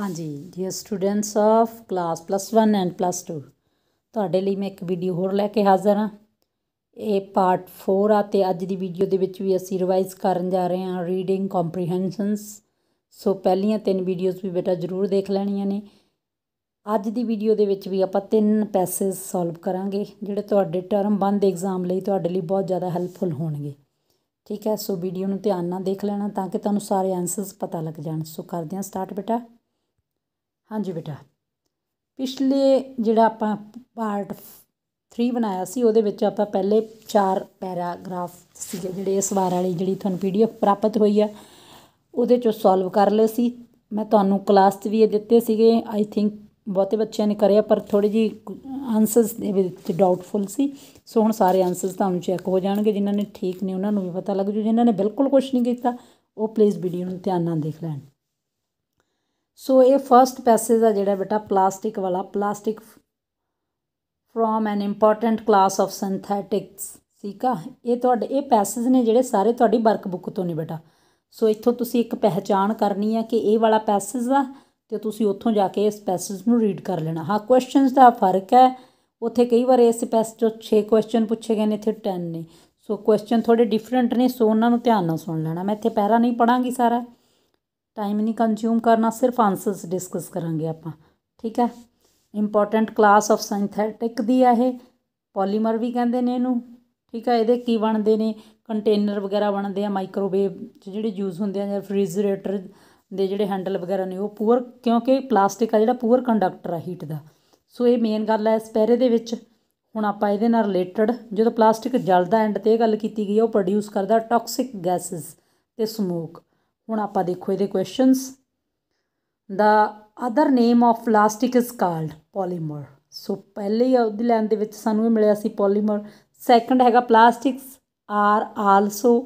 ਹਾਂਜੀ dear students of class +1 and +2 ਤੁਹਾਡੇ ਲਈ ਮੈਂ ਇੱਕ ਵੀਡੀਓ ਹੋਰ ਲੈ ਕੇ ਹਾਜ਼ਰ ਹਾਂ ਇਹ ਪਾਰਟ 4 ਆ ਤੇ ਅੱਜ ਦੀ ਵੀਡੀਓ ਦੇ ਵਿੱਚ ਵੀ ਅਸੀਂ ਰਿਵਾਈਜ਼ ਕਰਨ ਜਾ ਰਹੇ ਹਾਂ ਰੀਡਿੰਗ ਕੰਪਰੀਹੈਂਸ਼ਨਸ ਸੋ ਪਹਿਲੀਆਂ ਤਿੰਨ ਵੀਡੀਓਜ਼ ਵੀ ਬੇਟਾ ਜ਼ਰੂਰ ਦੇਖ ਲੈਣੀਆਂ ਨੇ ਅੱਜ ਦੀ ਵੀਡੀਓ ਦੇ ਵਿੱਚ ਵੀ ਆਪਾਂ ਤਿੰਨ ਪੈਸੇਜ ਸੋਲਵ ਕਰਾਂਗੇ ਜਿਹੜੇ ਤੁਹਾਡੇ ਟਰਮ ਬੰਦ ਐਗਜ਼ਾਮ ਲਈ ਤੁਹਾਡੇ ਲਈ ਬਹੁਤ ਜ਼ਿਆਦਾ ਹੈਲਪਫੁਲ ਹੋਣਗੇ ਠੀਕ ਹੈ ਸੋ ਵੀਡੀਓ ਨੂੰ ਧਿਆਨ ਨਾਲ ਦੇਖ ਲੈਣਾ ਤਾਂ ਕਿ ਤੁਹਾਨੂੰ ਸਾਰੇ ਆਨਸਰਸ ਪਤਾ ਲੱਗ ਜਾਣ ਸੋ ਕਰਦੇ ਹਾਂ ਸਟਾਰਟ ਬੇਟਾ ਹਾਂਜੀ ਬੇਟਾ ਪਿਛਲੇ ਜਿਹੜਾ ਆਪਾਂ ਪਾਰਟ 3 ਬਣਾਇਆ ਸੀ ਉਹਦੇ ਵਿੱਚ ਆਪਾਂ ਪਹਿਲੇ 4 ਪੈਰਾਗ੍ਰਾਫ ਸੀ ਜਿਹੜੇ ਇਸ ਵਾਰ ਵਾਲੀ ਜਿਹੜੀ ਤੁਹਾਨੂੰ ਪੀਡੀਐਫ ਪ੍ਰਾਪਤ ਹੋਈ ਆ ਉਹਦੇ ਚੋਂ ਸੋਲਵ ਕਰ ਲਏ ਸੀ ਮੈਂ ਤੁਹਾਨੂੰ ਕਲਾਸ 'ਚ ਵੀ ਇਹ ਦਿੱਤੇ ਸੀਗੇ ਆਈ ਥਿੰਕ ਬਹੁਤੇ ਬੱਚਿਆਂ ਨੇ ਕਰਿਆ ਪਰ ਥੋੜੀ ਜੀ ਆਨਸਰਸ ਦੇ ਵਿੱਚ ਡਾਊਟਫੁਲ ਸੀ ਸੋ ਹੁਣ ਸਾਰੇ ਆਨਸਰਸ ਤੁਹਾਨੂੰ ਚੈੱਕ ਹੋ ਜਾਣਗੇ ਜਿਨ੍ਹਾਂ ਨੇ ਠੀਕ ਨੇ ਉਹਨਾਂ ਨੂੰ ਵੀ ਪਤਾ ਲੱਗ ਜੂ ਜਿਨ੍ਹਾਂ ਨੇ ਬਿਲਕੁਲ ਕੁਝ ਨਹੀਂ ਕੀਤਾ ਉਹ ਪਲੀਜ਼ ਵੀਡੀਓ ਨੂੰ ਧਿਆਨ ਨਾਲ ਦੇਖ ਲੈਣ ਸੋ ਇਹ ਫਰਸਟ ਪੈਸੇਜ ਆ ਜਿਹੜਾ ਬੇਟਾ ਪਲਾਸਟਿਕ ਵਾਲਾ plastic from an important class of synthetics ਠੀਕ ਆ ਇਹ ਤੁਹਾਡੇ ਇਹ ਪੈਸੇਜ ਨੇ ਜਿਹੜੇ ਸਾਰੇ ਤੁਹਾਡੀ ਵਰਕ ਬੁੱਕ ਤੋਂ ਨੇ ਬੇਟਾ ਸੋ ਇੱਥੋਂ ਤੁਸੀਂ ਇੱਕ ਪਹਿਚਾਣ ਕਰਨੀ ਆ ਕਿ ਇਹ ਵਾਲਾ ਪੈਸੇਜ ਆ ਤੇ ਤੁਸੀਂ ਉੱਥੋਂ ਜਾ ਕੇ ਇਸ ਪੈਸੇਜ ਨੂੰ ਰੀਡ ਕਰ ਲੈਣਾ ਹਾਂ ਕੁਐਸਚਨਸ ਦਾ ਫਰਕ ਹੈ ਉੱਥੇ ਕਈ ਵਾਰ ਇਸ ਪੈਸੇਜ ਤੋਂ 6 ਕੁਐਸਚਨ ਪੁੱਛੇ ਗਏ ਨੇ ਇੱਥੇ 10 ਨੇ ਸੋ ਕੁਐਸਚਨ ਥੋੜੇ ਡਿਫਰੈਂਟ ਨੇ ਸੋ ਉਹਨਾਂ ਨੂੰ ਧਿਆਨ ਨਾਲ ਸੁਣ ਲੈਣਾ ਮੈਂ ਇੱਥੇ ਪੈਰਾ ਨਹੀਂ ਪੜਾਂਗੀ ਸਾਰਾ ਟਾਈਮ ਨਹੀਂ ਕੰਜ਼ਿਊਮ ਕਰਨਾ ਸਿਰਫ ਆਨਸਰਸ ਡਿਸਕਸ ਕਰਾਂਗੇ ਆਪਾਂ ਠੀਕ ਹੈ ਇੰਪੋਰਟੈਂਟ ਕਲਾਸ ਆਫ ਸਿੰਥੈਟਿਕ ਦੀ ਆ ਇਹ ਪੋਲੀਮਰ ਵੀ ਕਹਿੰਦੇ ਨੇ ਇਹਨੂੰ ਠੀਕ ਹੈ ਇਹਦੇ ਕੀ ਬਣਦੇ ਨੇ ਕੰਟੇਨਰ ਵਗੈਰਾ ਬਣਦੇ ਆ ਮਾਈਕ੍ਰੋਵੇਵ ਜਿਹੜੇ ਯੂਜ਼ ਹੁੰਦੇ ਆ ਜਾਂ ਫ੍ਰੀਜਰੇਟਰ ਦੇ ਜਿਹੜੇ ਹੈਂਡਲ ਵਗੈਰਾ ਨੇ ਉਹ ਪੂਰ ਕਿਉਂਕਿ ਪਲਾਸਟਿਕ ਆ ਜਿਹੜਾ ਪੂਰ ਕੰਡਕਟਰ ਆ ਹੀਟ ਦਾ ਸੋ ਇਹ ਮੇਨ ਗੱਲ ਹੈ ਸਪੈਰੇ ਦੇ ਵਿੱਚ ਹੁਣ ਆਪਾਂ ਇਹਦੇ ਨਾਲ ਰਿਲੇਟਡ ਜਦੋਂ ਪਲਾਸਟਿਕ ਜਲਦਾ ਐਂਡ ਤੇ ਇਹ ਗੱਲ ਕੀਤੀ ਗਈ ਉਹ ਪ੍ਰੋਡਿਊਸ ਕਰਦਾ ਟਾਕਸਿਕ ਗੈਸਸ ਤੇ ਸਮੋਕ ਹੁਣ ਆਪਾਂ ਦੇਖੋ ਇਹਦੇ ਕੁਐਸਚਨਸ ਦਾ other name of plastic is called polymer so ਪਹਿਲੇ ਹੀ ਉਹਦੀ ਲਾਈਨ ਦੇ ਵਿੱਚ ਸਾਨੂੰ ਇਹ ਮਿਲਿਆ ਸੀ ਪੋਲੀਮਰ ਸੈਕੰਡ ਹੈਗਾ plastics are also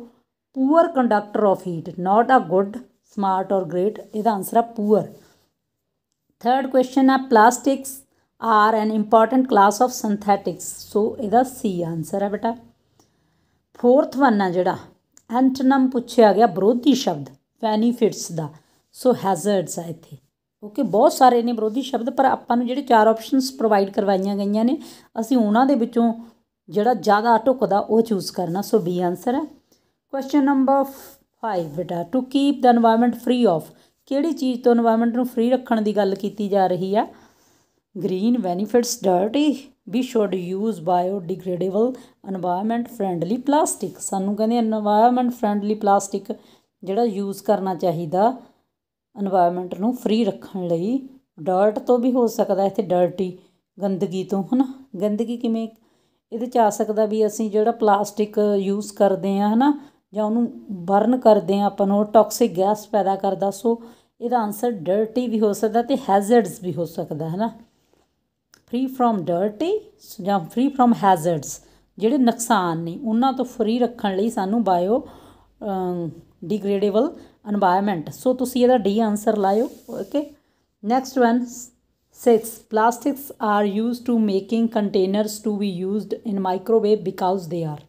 poor conductor of heat not a good smart or great ਇਹਦਾ ਆਨਸਰ ਆ ਪੂਅਰ ਥਰਡ ਕੁਐਸਚਨ ਆ plastics are an important class of synthetics so ਇਹਦਾ ਸੀ ਆਨਸਰ ਹੈ ਬੇਟਾ ਫੋਰਥ ਵਨ ਆ ਜਿਹੜਾ ਐਂਟਨਮ ਪੁੱਛਿਆ ਗਿਆ ਵਿਰੋਧੀ ਸ਼ਬਦ ਬੈਨੀਫਿਟਸ ਦਾ ਸੋ ਹੈਜ਼ਰਡਸ ਆ ਇੱਥੇ ਓਕੇ ਬਹੁਤ ਸਾਰੇ ਨੇ ਵਿਰੋਧੀ ਸ਼ਬਦ ਪਰ ਆਪਾਂ ਨੂੰ ਜਿਹੜੇ ਚਾਰ ਆਪਸ਼ਨਸ ਪ੍ਰੋਵਾਈਡ ਕਰਵਾਈਆਂ ਗਈਆਂ ਨੇ ਅਸੀਂ ਉਹਨਾਂ ਦੇ ਵਿੱਚੋਂ ਜਿਹੜਾ ਜ਼ਿਆਦਾ ਟੁਕਦਾ ਉਹ ਚੂਜ਼ ਕਰਨਾ ਸੋ ਬੀ ਆਨਸਰ ਹੈ ਕੁਐਸਚਨ ਨੰਬਰ 5 ਬੇਟਾ to keep the environment free of ਕਿਹੜੀ ਚੀਜ਼ ਤੋਂ এনवायरमेंट ਨੂੰ ਫ੍ਰੀ ਰੱਖਣ ਦੀ ਗੱਲ ਕੀਤੀ ਜਾ ਰਹੀ ਆ green benefits dirty we should use biodegradable environment friendly plastic ਸਾਨੂੰ ਕਹਿੰਦੇ এনवायरमेंट ਫ੍ਰੈਂਡਲੀ ਪਲਾਸਟਿਕ ਜਿਹੜਾ ਯੂਜ਼ ਕਰਨਾ ਚਾਹੀਦਾ এনवायरमेंट ਨੂੰ ਫ੍ਰੀ ਰੱਖਣ ਲਈ ਡਰਟ ਤੋਂ ਵੀ ਹੋ ਸਕਦਾ ਇੱਥੇ ਡਰਟੀ ਗੰਦਗੀ ਤੋਂ ਹਨਾ ਗੰਦਗੀ ਕਿਵੇਂ ਇਹਦੇ 'ਚ ਆ ਸਕਦਾ ਵੀ ਅਸੀਂ ਜਿਹੜਾ ਪਲਾਸਟਿਕ ਯੂਜ਼ ਕਰਦੇ ਆ ਹਨਾ ਜਾਂ ਉਹਨੂੰ ਬਰਨ ਕਰਦੇ ਆ ਆਪਾਂ ਨੂੰ ਟੌਕਸਿਕ ਗੈਸ ਪੈਦਾ ਕਰਦਾ ਸੋ ਇਹਦਾ ਆਨਸਰ ਡਰਟੀ ਵੀ ਹੋ ਸਕਦਾ ਤੇ ਹੈਜ਼ਰਡਸ ਵੀ ਹੋ ਸਕਦਾ ਹਨਾ ਫ੍ਰੀ ਫਰਮ ਡਰਟੀ ਜਾਂ ਫ੍ਰੀ ਫਰਮ ਹੈਜ਼ਰਡਸ ਜਿਹੜੇ ਨੁਕਸਾਨ ਨਹੀਂ ਉਹਨਾਂ ਤੋਂ ਫ੍ਰੀ ਰੱਖਣ ਲਈ ਸਾਨੂੰ ਬਾਇਓ ਡਿਗ੍ਰੇਡੇਬਲ এনवायरमेंट ਸੋ ਤੁਸੀਂ ਇਹਦਾ ਡੀ ਆਨਸਰ ਲਾਇਓ okay next one six plastics are used to making containers to be used in microwave because they are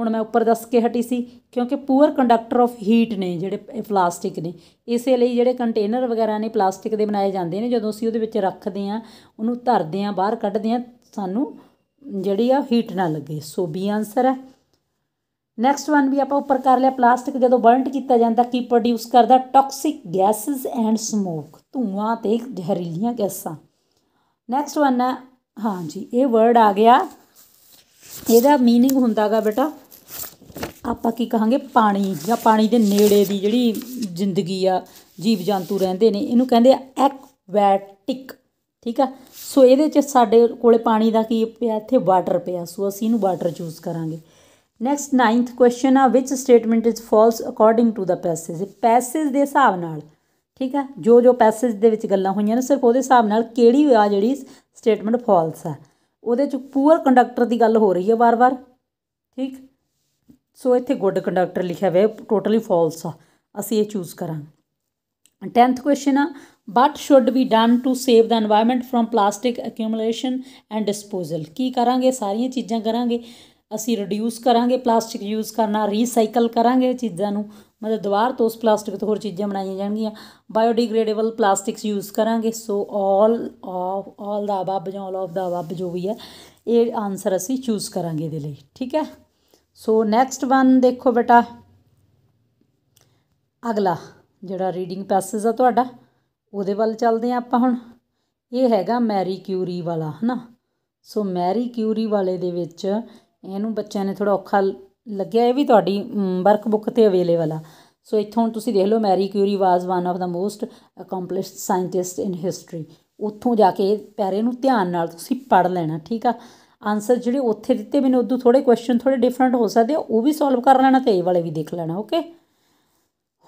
ਹੁਣ ਮੈਂ ਉੱਪਰ ਦੱਸ ਕੇ ਹਟੀ ਸੀ ਕਿਉਂਕਿ ਪੂਅਰ ਕੰਡਕਟਰ ਆਫ ਹੀਟ ਨੇ ਜਿਹੜੇ ਪਲਾਸਟਿਕ ਨੇ ਇਸੇ ਲਈ ਜਿਹੜੇ ਕੰਟੇਨਰ ਵਗੈਰਾ ਨੇ ਪਲਾਸਟਿਕ ਦੇ ਬਣਾਏ ਜਾਂਦੇ ਨੇ ਜਦੋਂ ਅਸੀਂ ਉਹਦੇ ਵਿੱਚ ਰੱਖਦੇ ਆ ਉਹਨੂੰ ਧਰਦੇ ਆ ਬਾਹਰ ਕੱਢਦੇ ਆ ਸਾਨੂੰ ਜਿਹੜੀ ਆ ਹੀਟ ਨਾ ਲੱਗੇ ਸੋ ਬੀ ਆਨਸਰ ਹੈ ਨੈਕਸਟ ਵਨ ਵੀ ਆਪਾਂ ਉੱਪਰ ਕਰ ਲਿਆ ਪਲਾਸਟਿਕ ਜਦੋਂ ਬਰਨਟ ਕੀਤਾ ਜਾਂਦਾ ਕੀ ਪ੍ਰੋਡਿਊਸ ਕਰਦਾ ਟੌਕਸਿਕ ਗੈਸਸ ਐਂਡ ਸਮੋਕ ਧੂਆਂ ਤੇ ਜ਼ਹਿਰੀਲੀਆਂ ਗੈਸਾਂ ਨੈਕਸਟ ਵਨ ਹੈ ਹਾਂਜੀ ਇਹ ਵਰਡ ਆ ਗਿਆ ਇਹਦਾ मीनिंग ਹੁੰਦਾਗਾ ਬੇਟਾ ਆਪਾਂ ਕੀ ਕਹਾਂਗੇ ਪਾਣੀ ਜਾਂ ਪਾਣੀ ਦੇ ਨੇੜੇ ਦੀ ਜਿਹੜੀ ਜ਼ਿੰਦਗੀ ਆ ਜੀਵ ਜੰਤੂ ਰਹਿੰਦੇ ਨੇ ਇਹਨੂੰ ਕਹਿੰਦੇ ਆ ਐਕਵੈਟਿਕ ਠੀਕ ਆ ਸੋ ਇਹਦੇ ਚ ਸਾਡੇ ਕੋਲੇ ਪਾਣੀ ਦਾ ਕੀ ਪਿਆ ਇੱਥੇ ਵਾਟਰ ਪਿਆ ਸੋ ਅਸੀਂ ਇਹਨੂੰ ਵਾਟਰ ਚੂਜ਼ ਕਰਾਂਗੇ ਨੈਕਸਟ 9th ਕੁਐਸਚਨ ਆ ਵਿਚ statement is false according to the passage passage ਦੇ ਹਿਸਾਬ ਨਾਲ ਠੀਕ ਆ ਜੋ ਜੋ ਪੈਸੇਜ ਦੇ ਵਿੱਚ ਗੱਲਾਂ ਹੋਈਆਂ ਨੇ ਸਿਰਫ ਉਹਦੇ ਹਿਸਾਬ ਨਾਲ ਕਿਹੜੀ ਆ ਜਿਹੜੀ ਸਟੇਟਮੈਂਟ ਫਾਲਸ ਆ ਉਹਦੇ ਚ ਪੂਅਰ ਕੰਡਕਟਰ ਦੀ ਗੱਲ ਹੋ ਰਹੀ ਹੈ ਵਾਰ-ਵਾਰ ਠੀਕ ਸੋ ਇੱਥੇ ਗੁੱਡ ਕੰਡਕਟਰ ਲਿਖਿਆ ਹੋਇਆ ਟੋਟਲੀ ਫਾਲਸ ਆ ਅਸੀਂ ਇਹ ਚੂਜ਼ ਕਰਾਂਗੇ 10th ਕੁਐਸਚਨ ਆ but should be done to save the environment from plastic accumulation and disposal ਕੀ ਕਰਾਂਗੇ ਸਾਰੀਆਂ ਚੀਜ਼ਾਂ ਕਰਾਂਗੇ ਅਸੀਂ ਰਿਡਿਊਸ ਕਰਾਂਗੇ ਪਲਾਸਟਿਕ ਯੂਜ਼ ਕਰਨਾ ਰੀਸਾਈਕਲ ਕਰਾਂਗੇ ਚੀਜ਼ਾਂ ਨੂੰ ਮਤਲਬ ਦੁਬਾਰ ਤੋਂ ਉਸ ਪਲਾਸਟਿਕ ਤੋਂ ਹੋਰ ਚੀਜ਼ਾਂ ਬਣਾਈਆਂ ਜਾਣਗੀਆਂ ਬਾਇਓਡੀਗ੍ਰੇਡੇਬਲ ਪਲਾਸਟਿਕਸ ਯੂਜ਼ ਕਰਾਂਗੇ ਸੋ ਆਲ ਆਫ ਆਲ ਦਾ ਅਬਬ ਜਾਂ ਆਲ ਆਫ ਦਾ ਅਬਬ ਜੋ ਵੀ ਹੈ ਇਹ ਆਨਸਰ ਅਸੀਂ ਚੂਜ਼ ਕਰਾਂਗੇ ਇਹਦੇ ਲਈ ਠੀਕ ਹੈ ਸੋ ਨੈਕਸਟ ਵਨ ਦੇਖੋ ਬੇਟਾ ਅਗਲਾ ਜਿਹੜਾ ਰੀਡਿੰਗ ਪੈਸੇਜ ਆ ਤੁਹਾਡਾ ਉਹਦੇ ਵੱਲ ਚੱਲਦੇ ਆ ਆਪਾਂ ਹੁਣ ਇਹ ਹੈਗਾ ਮੈਰੀ ਕਿਊਰੀ ਵਾਲਾ ਹਨਾ ਸੋ ਮੈਰੀ ਕਿਊਰੀ ਵਾਲੇ ਦੇ ਵਿੱਚ ਇਹਨੂੰ ਬੱਚਿਆਂ ਨੇ ਥੋੜਾ ਔਖਾ ਲੱਗਿਆ ਇਹ ਵੀ ਤੁਹਾਡੀ ਵਰਕ ਬੁੱਕ 'ਤੇ ਅਵੇਲੇਬਲ ਆ ਸੋ ਇੱਥੋਂ ਹੁਣ ਤੁਸੀਂ ਦੇਖ ਲਓ Marie Curie was one of the most accomplished scientist in history ਉੱਥੋਂ ਜਾ ਕੇ ਪੈਰੇ ਨੂੰ ਧਿਆਨ ਨਾਲ ਤੁਸੀਂ ਪੜ ਲੈਣਾ ਠੀਕ ਆ ਆਨਸਰ ਜਿਹੜੇ ਉੱਥੇ ਦਿੱਤੇ ਮੈਨੂੰ ਉਦੋਂ ਥੋੜੇ ਕੁਐਸਚਨ ਥੋੜੇ ਡਿਫਰੈਂਟ ਹੋ ਸਕਦੇ ਆ ਉਹ ਵੀ ਸੋਲਵ ਕਰ ਲੈਣਾ ਤੇ ਇਹ ਵਾਲੇ ਵੀ ਦੇਖ ਲੈਣਾ ਓਕੇ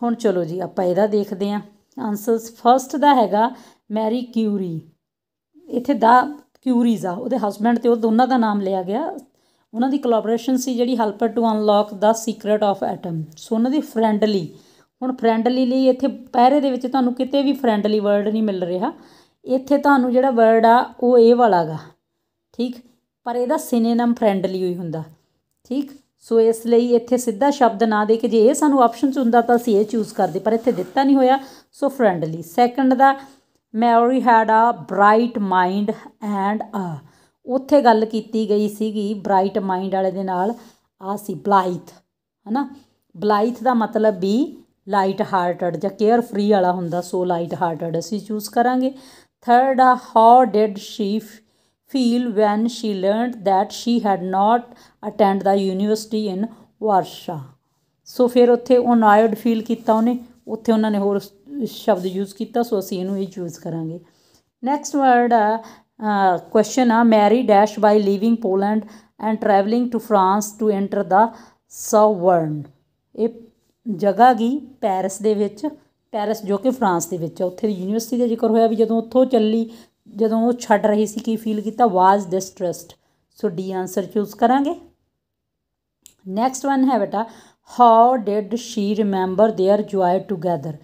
ਹੁਣ ਚਲੋ ਜੀ ਆਪਾਂ ਇਹਦਾ ਦੇਖਦੇ ਆ ਆਨਸਰਸ ਫਰਸਟ ਦਾ ਹੈਗਾ ਮੈਰੀ ਕਿਊਰੀ ਇੱਥੇ ਦਾ ਕਿਊਰੀਜ਼ ਆ ਉਹਦੇ ਹਸਬੰਡ ਤੇ ਉਹ ਦੋਨਾਂ ਦਾ ਨਾਮ ਲਿਆ ਗਿਆ ਉਹਨਾਂ ਦੀ ਕੋਲੈਬੋਰੇਸ਼ਨ ਸੀ ਜਿਹੜੀ helper to unlock the secret of atom so ਉਹਨਾਂ ਦੀ ਫਰੈਂਡਲੀ ਹੁਣ ਫਰੈਂਡਲੀ ਲਈ ਇੱਥੇ ਪਹਿਰੇ ਦੇ ਵਿੱਚ ਤੁਹਾਨੂੰ ਕਿਤੇ ਵੀ ਫਰੈਂਡਲੀ ਵਰਡ ਨਹੀਂ ਮਿਲ ਰਿਹਾ ਇੱਥੇ ਤੁਹਾਨੂੰ ਜਿਹੜਾ ਵਰਡ ਆ ਉਹ ਇਹ ਵਾਲਾਗਾ ਠੀਕ ਪਰ ਇਹਦਾ ਸਿਨੇਨਮ ਫਰੈਂਡਲੀ ਹੋਈ ਹੁੰਦਾ ਠੀਕ ਸੋ ਇਸ ਲਈ ਇੱਥੇ ਸਿੱਧਾ ਸ਼ਬਦ ਨਾ ਦੇ ਕੇ ਜੇ ਇਹ ਸਾਨੂੰ ਆਪਸ਼ਨਸ ਹੁੰਦਾ ਤਾਂ ਅਸੀਂ ਇਹ ਚੂਜ਼ ਕਰਦੇ ਪਰ ਇੱਥੇ ਦਿੱਤਾ ਨਹੀਂ ਹੋਇਆ ਸੋ ਫਰੈਂਡਲੀ ਸੈਕੰਡ ਦਾ Marie had a bright mind and a ਉੱਥੇ ਗੱਲ ਕੀਤੀ ਗਈ ਸੀਗੀ ਬ੍ਰਾਈਟ ਮਾਈਂਡ ਵਾਲੇ ਦੇ ਨਾਲ ਆ ਸੀ ਬਲਾਈਥ ਹਨਾ ਬਲਾਈਥ ਦਾ ਮਤਲਬ ਵੀ ਲਾਈਟ ਹਾਰਟਡ ਜਾਂ ਕੇਅਰ ਫ੍ਰੀ ਵਾਲਾ ਹੁੰਦਾ ਸੋ ਲਾਈਟ ਹਾਰਟਡ ਅਸੀਂ ਚੂਜ਼ ਕਰਾਂਗੇ ਥਰਡ ਆ how did she feel when she learned that she had not attend the university in Warsaw so ਫਿਰ ਉੱਥੇ ਉਹ ਨਾਇਡ ਫੀਲ ਕੀਤਾ ਉਹਨੇ ਉੱਥੇ ਉਹਨਾਂ ਨੇ ਹੋਰ ਸ਼ਬਦ ਯੂਜ਼ ਕੀਤਾ ਸੋ ਅਸੀਂ ਇਹਨੂੰ ਇਹ ਚੂਜ਼ ਕਰਾਂਗੇ ਨੈਕਸਟ ਵਰਡ ਆ ਕੁਐਸਚਨ ਆ Marie dash by leaving Poland and travelling to France to enter the Sorbonne ਇਹ ਜਗ੍ਹਾ ਗਈ ਪੈਰਿਸ ਦੇ ਵਿੱਚ ਪੈਰਿਸ ਜੋ ਕਿ ਫਰਾਂਸ ਦੇ ਵਿੱਚ ਹੈ ਉੱਥੇ ਦੀ ਯੂਨੀਵਰਸਿਟੀ ਦਾ ਜ਼ਿਕਰ ਹੋਇਆ ਵੀ ਜਦੋਂ ਉੱਥੋਂ ਚੱਲੀ ਜਦੋਂ ਉਹ ਛੱਡ ਰਹੀ ਸੀ ਕੀ ਫੀਲ ਕੀਤਾ was distressed so D answer choose ਕਰਾਂਗੇ ਨੈਕਸਟ ਵਨ ਹੈ ਬੇਟਾ how did she remember their joy together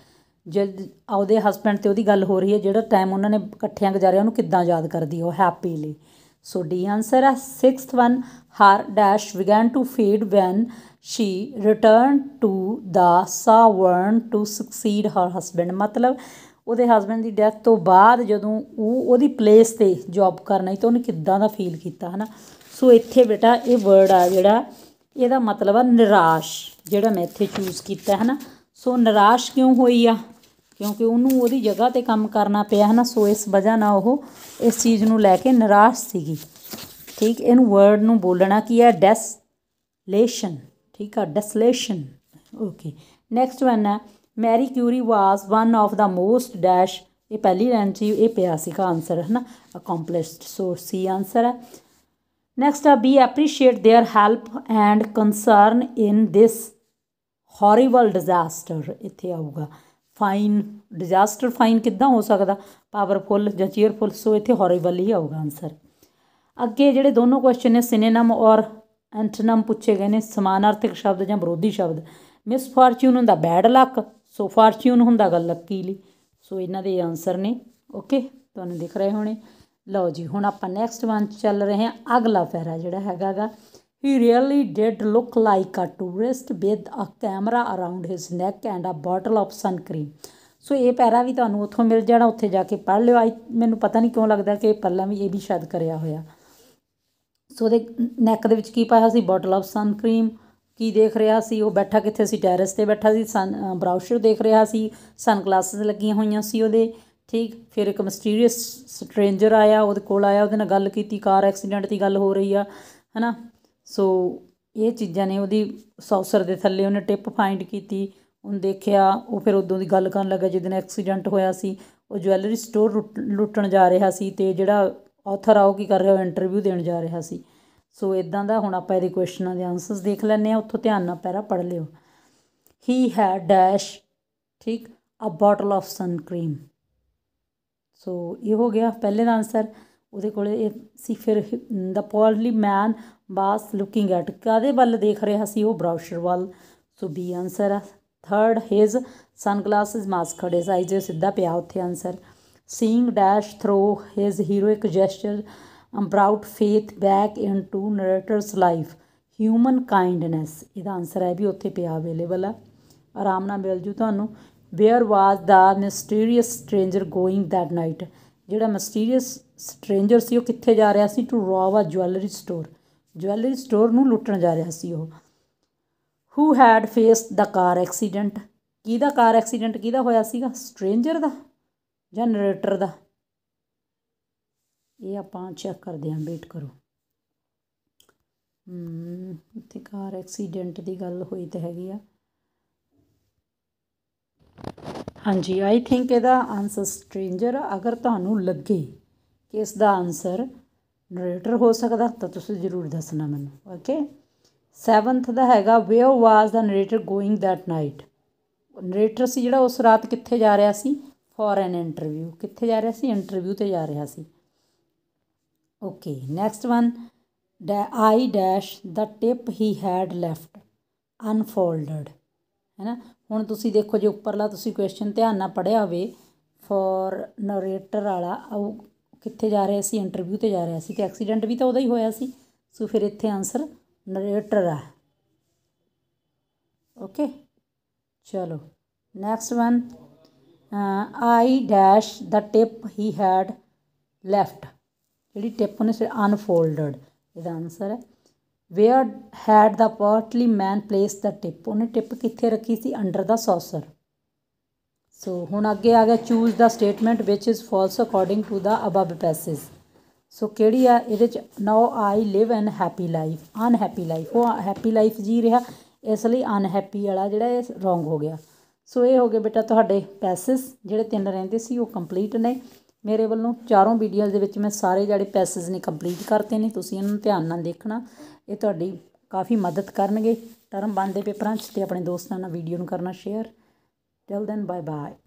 ਜਦ ਆਉਦੇ ਹਸਬੰਡ ਤੇ ਉਹਦੀ ਗੱਲ ਹੋ ਰਹੀ ਹੈ ਜਿਹੜਾ ਟਾਈਮ ਉਹਨਾਂ ਨੇ ਇਕੱਠਿਆਂ ਗੁਜ਼ਾਰਿਆ ਉਹਨੂੰ ਕਿੱਦਾਂ ਯਾਦ ਕਰਦੀ ਉਹ ਹੈਪੀਲੀ ਸੋ ਡੀ ਆਨਸਰ ਹੈ 6th one her dash begin to feed when she return to the Sorbonne to succeed her husband ਮਤਲਬ ਉਹਦੇ ਹਸਬੰਡ ਦੀ ਡੈਥ ਤੋਂ ਬਾਅਦ ਜਦੋਂ ਉਹ ਉਹਦੀ ਪਲੇਸ ਤੇ ਜੌਬ ਕਰਨਾ ਤਾਂ ਉਹਨੇ ਕਿੱਦਾਂ ਦਾ ਫੀਲ ਕੀਤਾ ਹਨਾ ਸੋ ਇੱਥੇ ਬੇਟਾ ਇਹ ਵਰਡ ਆ ਜਿਹੜਾ ਇਹਦਾ ਮਤਲਬ ਆ ਨਿਰਾਸ਼ ਜਿਹੜਾ ਮੈਂ ਇੱਥੇ ਚੂਜ਼ ਕੀਤਾ ਹੈ ਨਾ ਸੋ ਨਿਰਾਸ਼ ਕਿਉਂ ਹੋਈ ਆ ਕਿਉਂਕਿ ਉਹਨੂੰ ਉਹਦੀ ਜਗ੍ਹਾ ਤੇ ਕੰਮ ਕਰਨਾ ਪਿਆ ਹੈ ਨਾ ਸੋ ਇਸ ਵਜ੍ਹਾ ਨਾਲ ਉਹ ਇਸ ਚੀਜ਼ ਨੂੰ ਲੈ ਕੇ ਨਿਰਾਸ਼ ਸੀਗੀ ਠੀਕ ਇਹਨੂੰ ਵਰਡ ਨੂੰ ਬੋਲਣਾ ਕੀ ਹੈ ਡੈਸਲੇਸ਼ਨ ਠੀਕ ਆ ਡੈਸਲੇਸ਼ਨ ਓਕੇ ਨੈਕਸਟ ਵਨ ਹੈ Marie Curie was one of the most dash ਇਹ ਪਹਿਲੀ ਲਾਈਨ 'ਚ ਇਹ ਪਿਆ ਸੀਗਾ ਆਨਸਰ ਹੈ ਨਾ ਅਕੰਪਲਿਸ਼ਡ ਸੋ ਸੀ ਆਨਸਰ ਹੈ ਨੈਕਸਟ ਆ B appreciate their help and concern in this horrible disaster ਇੱਥੇ ਆਊਗਾ ਫਾਈਨ ਡਿਜ਼ਾਸਟਰ ਫਾਈਨ ਕਿੱਦਾਂ ਹੋ ਸਕਦਾ ਪਾਵਰਫੁਲ ਜਾਂ ਚੀਅਰਫੁਲ ਸੋ ਇੱਥੇ ਹੌਰੀਬਲ ਹੀ ਆਊਗਾ ਆਨਸਰ ਅੱਗੇ ਜਿਹੜੇ ਦੋਨੋਂ ਕੁਐਸਚਨ ਨੇ ਸਿਨੇਨਮ ਔਰ ਐਂਟਨਮ ਪੁੱਛੇ ਗਏ ਨੇ ਸਮਾਨਾਰਥਕ ਸ਼ਬਦ ਜਾਂ ਵਿਰੋਧੀ ਸ਼ਬਦ ਮਿਸ ਫਾਰਚੂਨ ਹੁੰਦਾ ਬੈਡ ਲੱਕ ਸੋ ਫਾਰਚੂਨ ਹੁੰਦਾ ਗੱਲ ਲੱਕੀ ਲਈ ਸੋ ਇਹਨਾਂ ਦੇ ਆਨਸਰ ਨੇ ਓਕੇ ਤੁਹਾਨੂੰ ਦਿਖ ਰਹੇ ਹੋਣੇ ਲਓ ਜੀ ਹੁਣ ਆਪਾਂ ਨੈਕਸਟ ਵਨ ਚੱਲ ਰਹੇ ਹਾਂ ਅਗਲਾ ਫੈਰਾ ਜਿਹੜਾ ਹੈਗਾਗਾ He really did look like a tourist with a camera around his neck and a bottle of sun cream. ਸੋ ਇਹ ਪੈਰਾ ਵੀ ਤੁਹਾਨੂੰ ਉੱਥੋਂ ਮਿਲ ਜਾਣਾ ਉੱਥੇ ਜਾ ਕੇ ਪੜ ਲਿਓ ਆਈ ਮੈਨੂੰ ਪਤਾ ਨਹੀਂ ਕਿਉਂ ਲੱਗਦਾ ਕਿ ਪੱਲਾ ਵੀ ਇਹ ਵੀ ਸ਼ਾਇਦ ਕਰਿਆ ਹੋਇਆ ਸੋ ਦੇ ਨੈਕ ਦੇ ਵਿੱਚ ਕੀ ਪਾਇਆ ਸੀ ਬੋਟਲ ਆਫ ਸਨ ਕਰੀਮ ਕੀ ਦੇਖ ਰਿਹਾ ਸੀ ਉਹ ਬੈਠਾ ਕਿੱਥੇ ਸੀ ਟੈਰੇਸ ਤੇ ਬੈਠਾ ਸੀ ਸਨ ਬਰਾਊਸ਼ਰ ਦੇਖ ਰਿਹਾ ਸੀ ਸਨ ਗਲਾਸਸ ਲੱਗੀਆਂ ਹੋਈਆਂ ਸੀ ਉਹਦੇ ਠੀਕ ਫਿਰ ਇੱਕ ਮਿਸਟੀਰੀਅਸ ਸਟ੍ਰੇਂਜਰ ਆਇਆ ਉਹਦੇ ਕੋਲ ਆਇਆ ਉਹਦੇ ਨਾਲ ਗੱਲ ਕੀਤੀ ਕਾਰ ਐਕਸੀਡੈਂਟ ਦੀ ਗੱਲ ਹੋ ਰਹੀ ਆ ਹਨਾ ਸੋ ਇਹ ਚੀਜ਼ਾਂ ਨੇ ਉਹਦੀ ਸੌਸਰ ਦੇ ਥੱਲੇ ਉਹਨੇ ਟਿਪ ਫਾਈਂਡ ਕੀਤੀ ਉਹਨ ਦੇਖਿਆ ਉਹ ਫਿਰ ਉਦੋਂ ਦੀ ਗੱਲ ਕਰਨ ਲੱਗਾ ਜਿਹਦੇ ਨਾਲ ਐਕਸੀਡੈਂਟ ਹੋਇਆ ਸੀ ਉਹ ਜਵੈਲਰੀ ਸਟੋਰ ਲੁੱਟਣ ਜਾ ਰਿਹਾ ਸੀ ਤੇ ਜਿਹੜਾ ਆਥਰ ਆ ਉਹ ਕੀ ਕਰ ਰਿਹਾ ਉਹ ਇੰਟਰਵਿਊ ਦੇਣ ਜਾ ਰਿਹਾ ਸੀ ਸੋ ਇਦਾਂ ਦਾ ਹੁਣ ਆਪਾਂ ਇਹਦੇ ਕੁਐਸਚਨਾਂ ਦੇ ਆਨਸਰਸ ਦੇਖ ਲੈਣੇ ਆ ਉੱਥੋਂ ਧਿਆਨ ਨਾਲ ਪੈਰਾ ਪੜ ਲਿਓ ਹੀ ਹੈ ਡੈਸ਼ ਠੀਕ a bottle of sun cream so ਇਹ ਹੋ ਗਿਆ ਪਹਿਲੇ ਦਾ ਆਨਸਰ ਉਹਦੇ ਕੋਲੇ ਸੀ ਫਿਰ ਦਾ ਪੋਰਲੀ ਮੈਨ ਬਾਸ ਲੁਕਿੰਗ ਐਟ ਕਾਦੇ ਵੱਲ ਦੇਖ ਰਿਹਾ ਸੀ ਉਹ ਬਰਾਊਸ਼ਰ ਵੱਲ so B answer third his sunglasses mask ਖੜੇ ਸਾਈ ਜੇ ਸਿੱਧਾ ਪਿਆ ਉੱਥੇ answer seeing dash through his heroic gesture brought faith back into narrator's life human kindness ਇਹਦਾ ਆਨਸਰ ਹੈ ਵੀ ਉੱਥੇ ਪਿਆ ਅਵੇਲੇਬਲ ਆ ਆਰਾਮ ਨਾਲ ਮਿਲ ਜੂ ਤੁਹਾਨੂੰ where was the mysterious stranger going that night ਜਿਹੜਾ ਮਿਸਟੀਰੀਅਸ ਸਟ੍ਰੇਂਜਰ ਸੀ ਉਹ ਕਿੱਥੇ ਜਾ ਰਿਹਾ ਸੀ to rob a jewellery store jewellery store ਨੂੰ ਲੁੱਟਣ ਜਾ ਰਿਹਾ ਸੀ ਉਹ who had faced the car accident ਕਿਹਦਾ ਕਾਰ ਐਕਸੀਡੈਂਟ ਕਿਹਦਾ ਹੋਇਆ ਸੀਗਾ ਸਟ੍ਰੇਂਜਰ ਦਾ ਜਾਂ ਨਰੇਟਰ ਦਾ ਇਹ ਆਪਾਂ ਚੈੱਕ ਕਰਦੇ ਹਾਂ ਵੇਟ ਕਰੋ ਹਮ ਇੱਥੇ ਕਾਰ ਐਕਸੀਡੈਂਟ ਦੀ ਗੱਲ ਹੋਈ ਤਾਂ ਹੈਗੀ ਆ ਹਾਂਜੀ ਆਈ ਥਿੰਕ ਇਹਦਾ ਆਨਸਰ ਸਟ੍ਰੇਂਜਰ ਅਗਰ ਤੁਹਾਨੂੰ ਲੱਗੇ ਕਿ ਇਸ ਦਾ ਆਨਸਰ ਨਰੇਟਰ ਹੋ ਸਕਦਾ ਤਾਂ ਤੁਸੀਂ ਜ਼ਰੂਰ ਦੱਸਣਾ ਮੈਨੂੰ ਓਕੇ 7th ਦਾ ਹੈਗਾ where was the narrator going that night narrator ਸੀ ਜਿਹੜਾ ਉਸ ਰਾਤ ਕਿੱਥੇ ਜਾ ਰਿਹਾ ਸੀ ਫੋਰ ਐਨ ਇੰਟਰਵਿਊ ਕਿੱਥੇ ਜਾ ਰਿਹਾ ਸੀ ਇੰਟਰਵਿਊ ਤੇ ਜਾ ਰਿਹਾ ਸੀ okay next one the I dash the tip he had left unfolded ਹੈਨਾ ਹੁਣ ਤੁਸੀਂ ਦੇਖੋ ਜੇ ਉੱਪਰਲਾ ਤੁਸੀਂ ਕੁਐਸਚਨ ਧਿਆਨ ਨਾਲ ਪੜਿਆ ਹੋਵੇ ਫੋਰ ਨਰੇਟਰ ਵਾਲਾ ਕਿੱਥੇ ਜਾ ਰਹੇ ਸੀ ਇੰਟਰਵਿਊ ਤੇ ਜਾ ਰਿਹਾ ਸੀ ਤੇ ਐਕਸੀਡੈਂਟ ਵੀ ਤਾਂ ਉਹਦਾ ਹੀ ਹੋਇਆ ਸੀ ਸੋ ਫਿਰ ਇੱਥੇ ਆਨਸਰ ਨਰੇਟਰ ਆ ਓਕੇ ਚਲੋ next one I dash the tip he had left ਜਿਹੜੀ ਟਿਪ ਉਹਨੇ ਸਿਰ ਅਨਫੋਲਡਡ ਇਹਦਾ ਆਨਸਰ ਹੈ where had the portly man place the tip ਉਹਨੇ ਟਿਪ ਕਿੱਥੇ ਰੱਖੀ ਸੀ ਅੰਡਰ ਦਾ ਸੌਸਰ ਸੋ ਹੁਣ ਅੱਗੇ ਆ ਗਿਆ choose the statement which is false according to the above passage so ਕਿਹੜੀ ਆ ਇਹਦੇ ਚ now I live an happy life unhappy life ਉਹ ਹੈਪੀ ਲਾਈਫ ਜੀ ਰਿਹਾ ਇਸ ਲਈ ਅਨਹੈਪੀ ਵਾਲਾ ਜਿਹੜਾ ਇਹ ਰੋਂਗ ਹੋ ਗਿਆ ਸੋ ਇਹ ਹੋ ਗਏ ਬੇਟਾ ਤੁਹਾਡੇ ਪੈਸੇਸ ਜਿਹੜੇ ਤਿੰਨ ਰਹਿੰਦੇ ਸੀ ਉਹ ਕੰਪਲੀਟ ਨੇ ਮੇਰੇ ਵੱਲੋਂ ਚਾਰੋਂ ਵੀਡੀਓਜ਼ ਦੇ ਵਿੱਚ ਮੈਂ ਸਾਰੇ ਜਿਹੜੇ ਪੈਸੇਸ ਨੇ ਕੰਪਲੀਟ ਕਰਤੇ ਨੇ ਤੁਸੀਂ ਇਹਨਾਂ ਨੂੰ ਧਿਆਨ ਨਾਲ ਦੇਖਣਾ ਇਹ ਤੁਹਾਡੀ ਕਾਫੀ ਮਦਦ ਕਰਨਗੇ ਟਰਮ ਬੰਦ ਦੇ ਪੇਪਰਾਂ 'ਚ ਤੇ ਆਪਣੇ ਦੋਸਤਾਂ ਨਾਲ ਵੀਡੀਓ ਨੂੰ ਕਰਨਾ share Till then, bye bye.